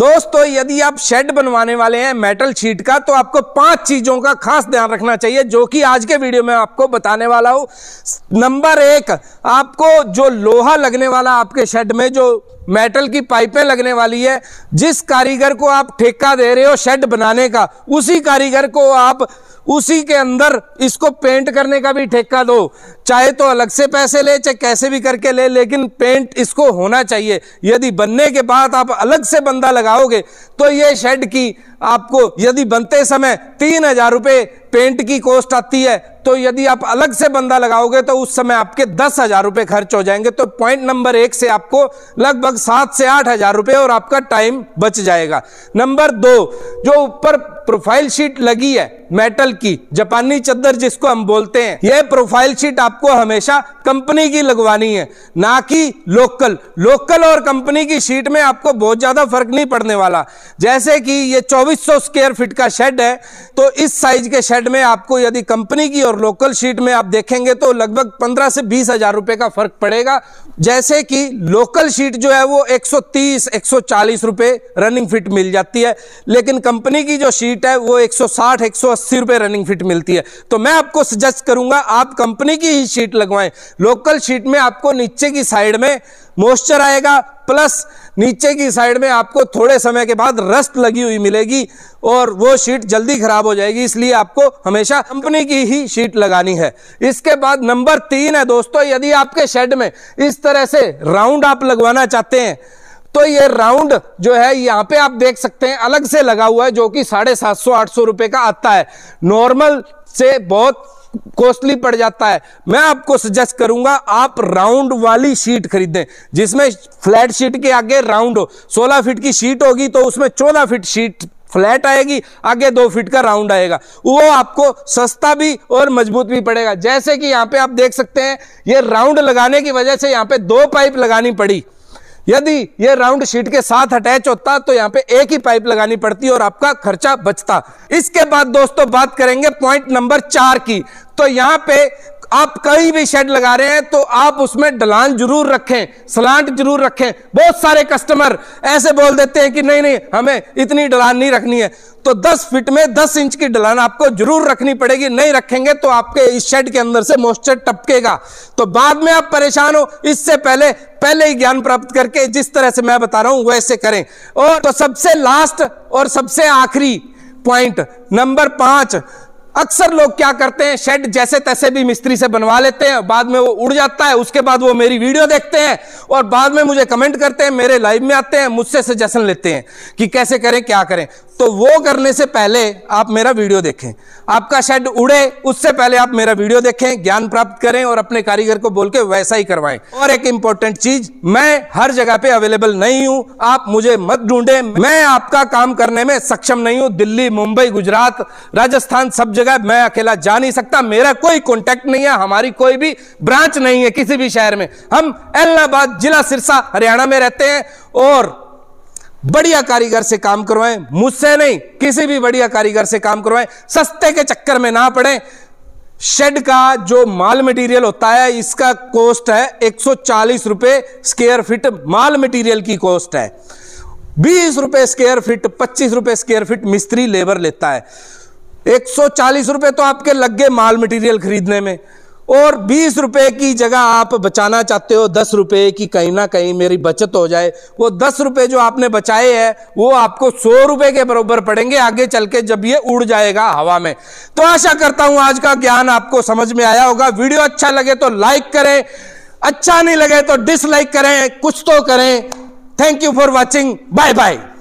दोस्तों यदि आप शेड बनवाने वाले हैं मेटल शीट का तो आपको पांच चीजों का खास ध्यान रखना चाहिए जो कि आज के वीडियो में आपको बताने वाला हूं नंबर एक आपको जो लोहा लगने वाला आपके शेड में जो मेटल की पाइपें लगने वाली है जिस कारीगर को आप ठेका दे रहे हो शेड बनाने का उसी कारीगर को आप उसी के अंदर इसको पेंट करने का भी ठेका दो चाहे तो अलग से पैसे ले चाहे कैसे भी करके ले लेकिन पेंट इसको होना चाहिए यदि बनने के बाद आप अलग से बंदा लगाओगे तो ये शेड की आपको यदि बनते समय तीन हजार रुपये पेंट की कॉस्ट आती है तो यदि आप अलग से बंदा लगाओगे तो उस समय आपके दस हजार रुपए खर्च हो जाएंगे तो पॉइंट नंबर एक से आपको लगभग सात से आठ हजार रुपए और आपका टाइम बच जाएगा नंबर दो जो ऊपर प्रोफाइल शीट लगी है मेटल की जापानी चद्दर जिसको हम बोलते हैं यह प्रोफाइल शीट आपको हमेशा कंपनी की लगवानी है ना कि लोकल लोकल और कंपनी की शीट में आपको बहुत ज्यादा फर्क नहीं पड़ने वाला जैसे कि ये 2400 स्क्वायर फीट का शेड है तो इस साइज के शेड में आपको यदि कंपनी की और और लोकल शीट में आप देखेंगे तो लगभग पंद्रह से बीस हजार रुपए का फर्क पड़ेगा जैसे कि लोकल शीट जो है वो 130 140 रुपए रनिंग फिट मिल जाती है लेकिन कंपनी की जो शीट है वो 160 180 रुपए रनिंग फिट मिलती है तो मैं आपको सजेस्ट करूंगा आप कंपनी की ही शीट लगवाएं लोकल शीट में आपको नीचे की साइड में मॉइस्चर आएगा प्लस नीचे की साइड में आपको थोड़े समय के बाद रस्ट लगी हुई मिलेगी और वो शीट जल्दी खराब हो जाएगी इसलिए आपको हमेशा कंपनी की ही शीट लगानी है इसके बाद नंबर तीन है दोस्तों यदि आपके शेड में इस तरह से राउंड आप लगवाना चाहते हैं तो ये राउंड जो है यहाँ पे आप देख सकते हैं अलग से लगा हुआ है जो कि साढ़े सात सौ आठ सौ रुपए का आता है नॉर्मल से बहुत कॉस्टली पड़ जाता है मैं आपको सजेस्ट करूंगा आप राउंड वाली शीट खरीदें जिसमें फ्लैट शीट के आगे राउंड हो सोलह फीट की शीट होगी तो उसमें चौदह फीट शीट फ्लैट आएगी आगे दो फीट का राउंड आएगा वो आपको सस्ता भी और मजबूत भी पड़ेगा जैसे कि यहां पे आप देख सकते हैं ये राउंड लगाने की वजह से यहां पे दो पाइप लगानी पड़ी यदि यह राउंड शीट के साथ अटैच होता तो यहां पे एक ही पाइप लगानी पड़ती और आपका खर्चा बचता इसके बाद दोस्तों बात करेंगे पॉइंट नंबर चार की तो यहां पे आप कहीं भी शेड लगा रहे हैं तो आप उसमें डलान जरूर रखें सलांट जरूर रखें बहुत सारे कस्टमर ऐसे बोल देते हैं कि नहीं नहीं हमें इतनी डलान नहीं रखनी है तो 10 फीट में 10 इंच की डलान आपको जरूर रखनी पड़ेगी नहीं रखेंगे तो आपके इस शेड के अंदर से मॉइस्चर टपकेगा तो बाद में आप परेशान हो इससे पहले पहले ही ज्ञान प्राप्त करके जिस तरह से मैं बता रहा हूं वैसे करें और तो सबसे लास्ट और सबसे आखिरी पॉइंट नंबर पांच अक्सर लोग क्या करते हैं शेड जैसे तैसे भी मिस्त्री से बनवा लेते हैं बाद में वो उड़ जाता है उसके बाद वो मेरी वीडियो देखते हैं और बाद में मुझे कमेंट करते हैं मेरे लाइव में आते हैं मुझसे सजेशन लेते हैं कि कैसे करें क्या करें तो वो करने से पहले आप मेरा वीडियो देखें आपका शेड उड़े उससे पहले आप मेरा वीडियो देखें ज्ञान प्राप्त करें और अपने कारीगर को बोल के वैसा ही करवाएं और एक इंपॉर्टेंट चीज मैं हर जगह पे अवेलेबल नहीं हूं आप मुझे मत ढूंढे मैं आपका काम करने में सक्षम नहीं हूं दिल्ली मुंबई गुजरात राजस्थान सब जगह मैं अकेला जा नहीं सकता मेरा कोई कॉन्टेक्ट नहीं है हमारी कोई भी ब्रांच नहीं है किसी भी शहर में हम इलाहाबाद जिला सिरसा हरियाणा में रहते हैं और बढ़िया कारीगर से काम करवाएं मुझसे नहीं किसी भी बढ़िया कारीगर से काम करवाएं सस्ते के चक्कर में ना पड़े शेड का जो माल मटेरियल होता है इसका कॉस्ट है एक रुपए स्क्वायर फीट माल मटेरियल की कॉस्ट है बीस रुपए स्क्वेयर फीट पच्चीस रुपए स्क्वेयर फीट मिस्त्री लेबर लेता है 140 रुपए तो आपके लग गए माल मटेरियल खरीदने में और बीस रुपए की जगह आप बचाना चाहते हो दस रुपए की कहीं ना कहीं मेरी बचत हो जाए वो दस रुपए जो आपने बचाए हैं वो आपको सौ रुपए के बराबर पड़ेंगे आगे चल के जब ये उड़ जाएगा हवा में तो आशा करता हूं आज का ज्ञान आपको समझ में आया होगा वीडियो अच्छा लगे तो लाइक करें अच्छा नहीं लगे तो डिसलाइक करें कुछ तो करें thank you for watching bye bye